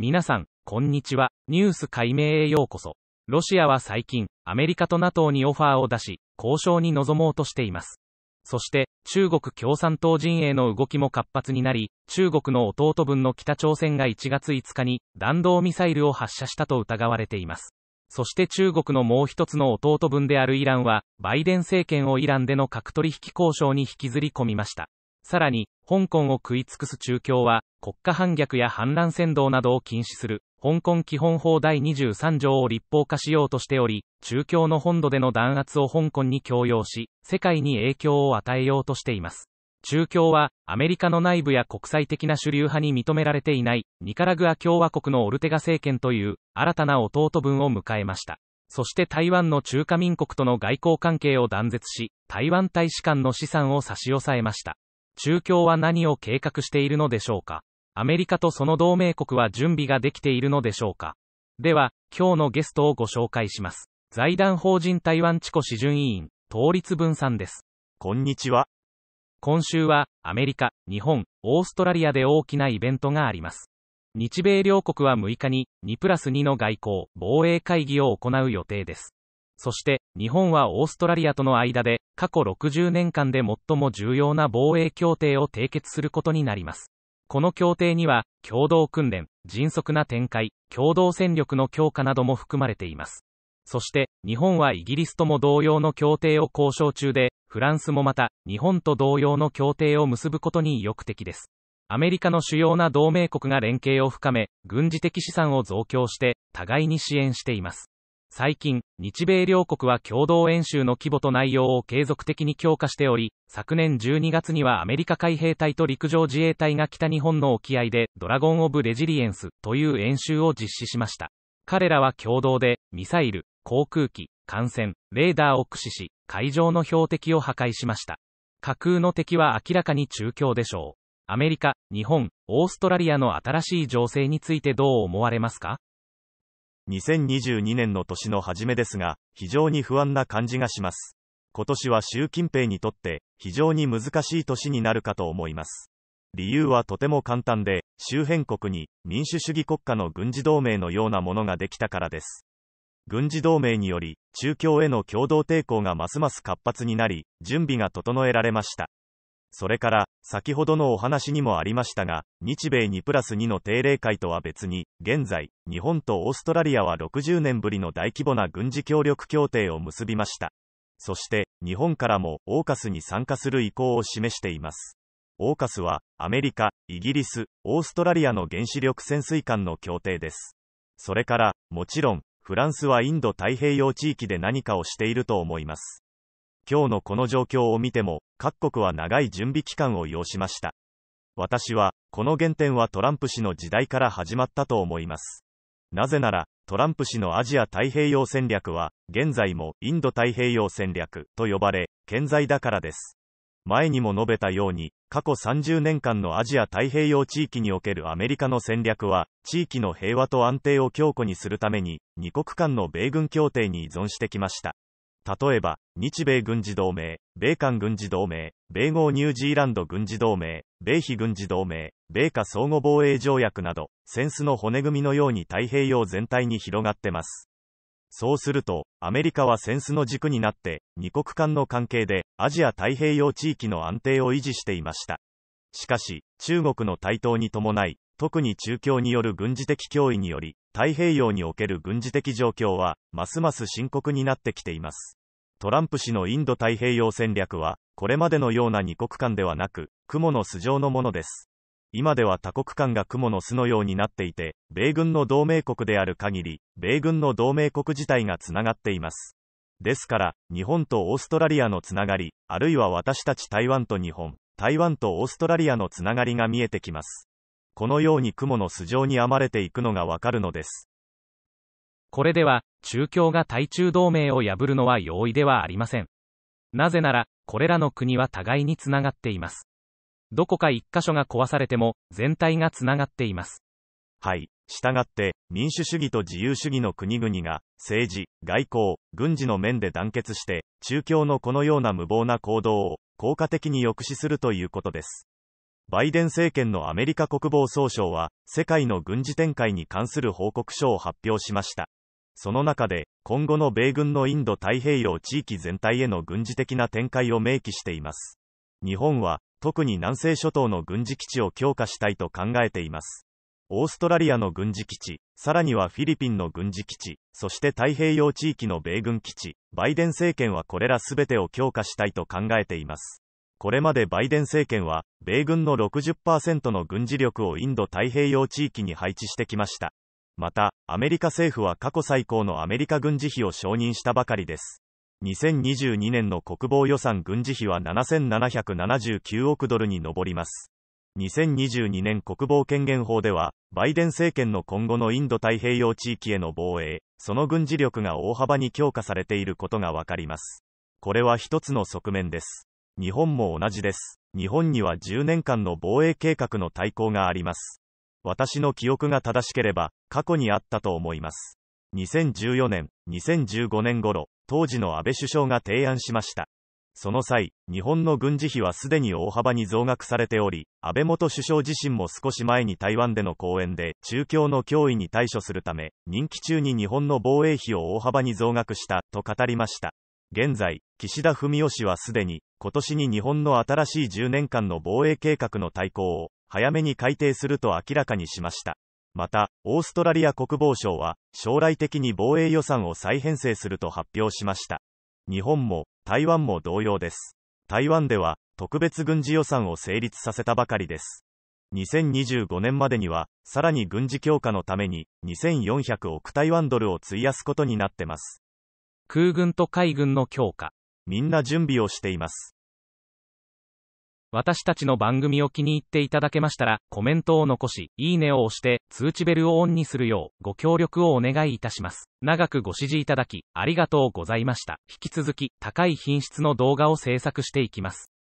皆さん、こんにちは。ニュース解明へようこそ。ロシアは最近、アメリカと NATO にオファーを出し、交渉に臨もうとしています。そして、中国共産党陣営の動きも活発になり、中国の弟分の北朝鮮が1月5日に弾道ミサイルを発射したと疑われています。そして中国のもう一つの弟分であるイランは、バイデン政権をイランでの核取引交渉に引きずり込みました。さらに、香港を食い尽くす中共は、国家反逆や反乱扇動などを禁止する香港基本法第23条を立法化しようとしており、中共の本土での弾圧を香港に強要し、世界に影響を与えようとしています。中共は、アメリカの内部や国際的な主流派に認められていない、ニカラグア共和国のオルテガ政権という、新たな弟分を迎えました。そして台湾の中華民国との外交関係を断絶し、台湾大使館の資産を差し押さえました。中共は何を計画しているのでしょうかアメリカとその同盟国は準備ができているのでしょうかでは、今日のゲストをご紹介します。財団法人台湾地庫市準委員、倒立分さんです。こんにちは。今週は、アメリカ、日本、オーストラリアで大きなイベントがあります。日米両国は6日に、2プラス2の外交、防衛会議を行う予定です。そして、日本はオーストラリアとの間で、過去60年間で最も重要な防衛協定を締結することになります。この協定には、共同訓練、迅速な展開、共同戦力の強化なども含まれています。そして、日本はイギリスとも同様の協定を交渉中で、フランスもまた、日本と同様の協定を結ぶことに意欲的です。アメリカの主要な同盟国が連携を深め、軍事的資産を増強して、互いに支援しています。最近、日米両国は共同演習の規模と内容を継続的に強化しており、昨年12月にはアメリカ海兵隊と陸上自衛隊が北日本の沖合で、ドラゴン・オブ・レジリエンスという演習を実施しました。彼らは共同で、ミサイル、航空機、艦船、レーダーを駆使し、海上の標的を破壊しました。架空の敵は明らかに中共でしょう。アメリカ、日本、オーストラリアの新しい情勢についてどう思われますか2022年の年の初めですが、非常に不安な感じがします。今年は習近平にとって非常に難しい年になるかと思います。理由はとても簡単で、周辺国に民主主義国家の軍事同盟のようなものができたからです。軍事同盟により、中共への共同抵抗がますます活発になり、準備が整えられました。それから、先ほどのお話にもありましたが、日米2プラス2の定例会とは別に、現在、日本とオーストラリアは60年ぶりの大規模な軍事協力協定を結びました。そして、日本からも、オーカスに参加する意向を示しています。オーカスは、アメリカ、イギリス、オーストラリアの原子力潜水艦の協定です。それから、もちろん、フランスはインド太平洋地域で何かをしていると思います。今日のこの状況を見ても、各国は長い準備期間を要しました。私は、この原点はトランプ氏の時代から始まったと思います。なぜなら、トランプ氏のアジア太平洋戦略は、現在もインド太平洋戦略と呼ばれ、健在だからです。前にも述べたように、過去30年間のアジア太平洋地域におけるアメリカの戦略は、地域の平和と安定を強固にするために、2国間の米軍協定に依存してきました。例えば、日米軍事同盟、米韓軍事同盟、米豪ニュージーランド軍事同盟、米非軍事同盟、米華相互防衛条約など、センスの骨組みのように太平洋全体に広がってます。そうすると、アメリカはセンスの軸になって、二国間の関係で、アジア太平洋地域の安定を維持していました。しかし、中国の台頭に伴い、特に中共による軍事的脅威により、太平洋における軍事的状況は、ますます深刻になってきています。トランプ氏のインド太平洋戦略は、これまでのような二国間ではなく、雲の巣状のものです。今では多国間が雲の巣のようになっていて、米軍の同盟国である限り、米軍の同盟国自体がつながっています。ですから、日本とオーストラリアのつながり、あるいは私たち台湾と日本、台湾とオーストラリアのつながりが見えてきます。このように雲の巣状に編まれていくのがわかるのです。これでは、中共が対中同盟を破るのは容易ではありません。なぜなら、これらの国は互いにつながっています。どこか一箇所が壊されても、全体がつながっています。はい。したがって、民主主義と自由主義の国々が、政治、外交、軍事の面で団結して、中共のこのような無謀な行動を、効果的に抑止するということです。バイデン政権のアメリカ国防総省は、世界の軍事展開に関する報告書を発表しました。その中で、今後の米軍のインド太平洋地域全体への軍事的な展開を明記しています。日本は、特に南西諸島の軍事基地を強化したいと考えています。オーストラリアの軍事基地、さらにはフィリピンの軍事基地、そして太平洋地域の米軍基地、バイデン政権はこれらすべてを強化したいと考えています。これまでバイデン政権は、米軍の60%の軍事力をインド太平洋地域に配置してきました。また、アメリカ政府は過去最高のアメリカ軍事費を承認したばかりです。2022年の国防予算軍事費は7779億ドルに上ります。2022年国防権限法では、バイデン政権の今後のインド太平洋地域への防衛、その軍事力が大幅に強化されていることがわかります。これは一つの側面です。日本も同じです。日本には10年間の防衛計画の対抗があります。私の記憶が正しければ、過去にあったと思います。2014年、2015年頃、当時の安倍首相が提案しました。その際、日本の軍事費はすでに大幅に増額されており、安倍元首相自身も少し前に台湾での講演で、中共の脅威に対処するため、任期中に日本の防衛費を大幅に増額した、と語りました。現在、岸田文雄氏はすでに、今年に日本の新しい10年間の防衛計画の大綱を、早めに改定すると明らかにしました。また、オーストラリア国防省は、将来的に防衛予算を再編成すると発表しました。日本も、台湾も同様です。台湾では、特別軍事予算を成立させたばかりです。2025年までには、さらに軍事強化のために、2400億台湾ドルを費やすことになってます。空軍と海軍の強化。みんな準備をしています。私たちの番組を気に入っていただけましたら、コメントを残し、いいねを押して、通知ベルをオンにするよう、ご協力をお願いいたします。長くご支持いただき、ありがとうございました。引き続き、高い品質の動画を制作していきます。